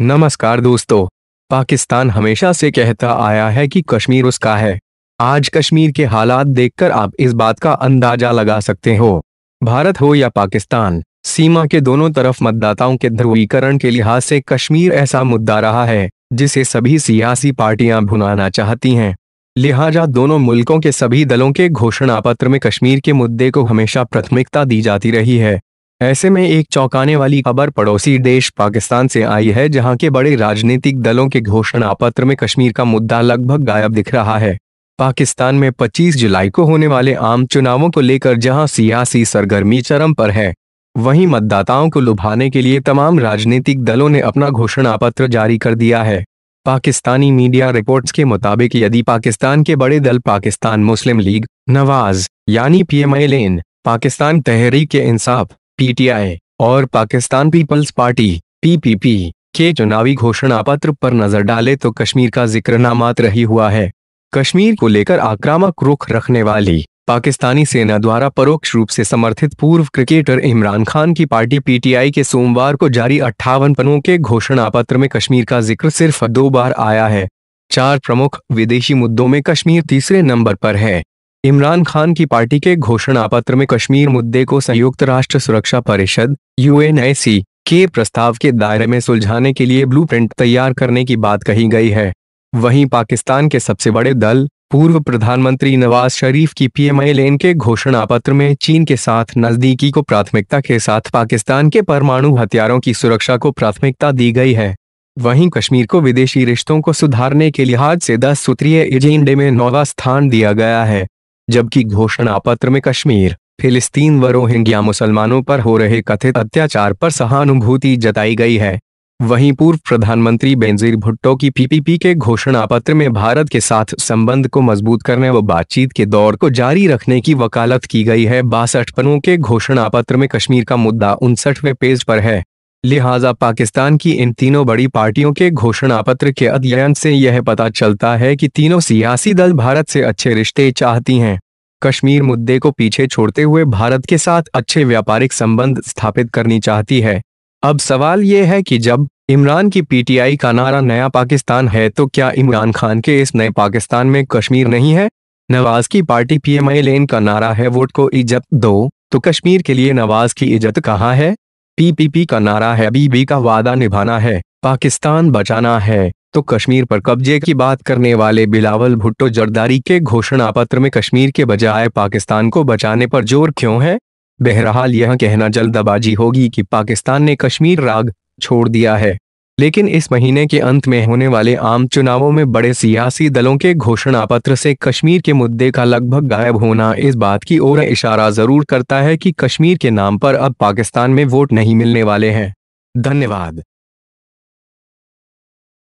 नमस्कार दोस्तों पाकिस्तान हमेशा से कहता आया है कि कश्मीर उसका है आज कश्मीर के हालात देखकर आप इस बात का अंदाजा लगा सकते हो भारत हो या पाकिस्तान सीमा के दोनों तरफ मतदाताओं के ध्रुवीकरण के लिहाज से कश्मीर ऐसा मुद्दा रहा है जिसे सभी सियासी पार्टियां भुनाना चाहती हैं लिहाजा दोनों मुल्कों के सभी दलों के घोषणा पत्र में कश्मीर के मुद्दे को हमेशा प्राथमिकता दी जाती रही है ऐसे में एक चौंकाने वाली खबर पड़ोसी देश पाकिस्तान से आई है जहां के बड़े राजनीतिक दलों के घोषणा पत्र में कश्मीर का मुद्दा लगभग गायब दिख रहा है पाकिस्तान में 25 जुलाई को होने वाले आम चुनावों को लेकर जहां सियासी सरगर्मी चरम पर है वहीं मतदाताओं को लुभाने के लिए तमाम राजनीतिक दलों ने अपना घोषणा पत्र जारी कर दिया है पाकिस्तानी मीडिया रिपोर्ट्स के मुताबिक यदि पाकिस्तान के बड़े दल पाकिस्तान मुस्लिम लीग नवाज यानी पीएमएलएन पाकिस्तान तहरीक इंसाफ पीटीआई और पाकिस्तान पीपल्स पार्टी पीपीपी के चुनावी घोषणा पत्र पर नजर डाले तो कश्मीर का जिक्र नामात्र ही हुआ है कश्मीर को लेकर आक्रामक रुख रखने वाली पाकिस्तानी सेना द्वारा परोक्ष रूप से समर्थित पूर्व क्रिकेटर इमरान खान की पार्टी पीटीआई के सोमवार को जारी अट्ठावन पनों के घोषणा पत्र में कश्मीर का जिक्र सिर्फ दो बार आया है चार प्रमुख विदेशी मुद्दों में कश्मीर तीसरे नंबर पर है इमरान खान की पार्टी के घोषणा पत्र में कश्मीर मुद्दे को संयुक्त राष्ट्र सुरक्षा परिषद यूएनएसी के प्रस्ताव के दायरे में सुलझाने के लिए ब्लूप्रिंट तैयार करने की बात कही गई है वहीं पाकिस्तान के सबसे बड़े दल पूर्व प्रधानमंत्री नवाज शरीफ की पीएमआई लेन के घोषणा पत्र में चीन के साथ नजदीकी को प्राथमिकता के साथ पाकिस्तान के परमाणु हथियारों की सुरक्षा को प्राथमिकता दी गई है वहीं कश्मीर को विदेशी रिश्तों को सुधारने के लिहाज से दस सूत्रीय एजेंडे में नौवा स्थान दिया गया है जबकि घोषणा पत्र में कश्मीर फिलिस्तीन व रोहिंग्या मुसलमानों पर हो रहे कथित अत्याचार पर सहानुभूति जताई गई है वहीं पूर्व प्रधानमंत्री बेनजीर भुट्टो की पीपीपी के घोषणा पत्र में भारत के साथ संबंध को मजबूत करने व बातचीत के दौर को जारी रखने की वकालत की गई है बासठ पनों के घोषणा पत्र में कश्मीर का मुद्दा उनसठवें पेज पर है लिहाजा पाकिस्तान की इन तीनों बड़ी पार्टियों के घोषणा पत्र के अध्ययन से यह पता चलता है कि तीनों सियासी दल भारत से अच्छे रिश्ते चाहती हैं कश्मीर मुद्दे को पीछे छोड़ते हुए भारत के साथ अच्छे व्यापारिक संबंध स्थापित करनी चाहती है अब सवाल ये है कि जब इमरान की पीटीआई का नारा नया पाकिस्तान है तो क्या इमरान खान के इस नए पाकिस्तान में कश्मीर नहीं है नवाज की पार्टी पीएमआई लेन का नारा है वोट को इज्जत दो तो कश्मीर के लिए नवाज की इज्जत कहाँ है पीपीपी का नारा है बीबी का वादा निभाना है पाकिस्तान बचाना है तो कश्मीर पर कब्जे की बात करने वाले बिलावल भुट्टो जरदारी के घोषणा पत्र में कश्मीर के बजाय पाकिस्तान को बचाने पर जोर क्यों है बहरहाल यह कहना जल्दबाजी होगी कि पाकिस्तान ने कश्मीर राग छोड़ दिया है लेकिन इस महीने के अंत में होने वाले आम चुनावों में बड़े सियासी दलों के घोषणा पत्र से कश्मीर के मुद्दे का लगभग गायब होना इस बात की ओर इशारा जरूर करता है कि कश्मीर के नाम पर अब पाकिस्तान में वोट नहीं मिलने वाले हैं धन्यवाद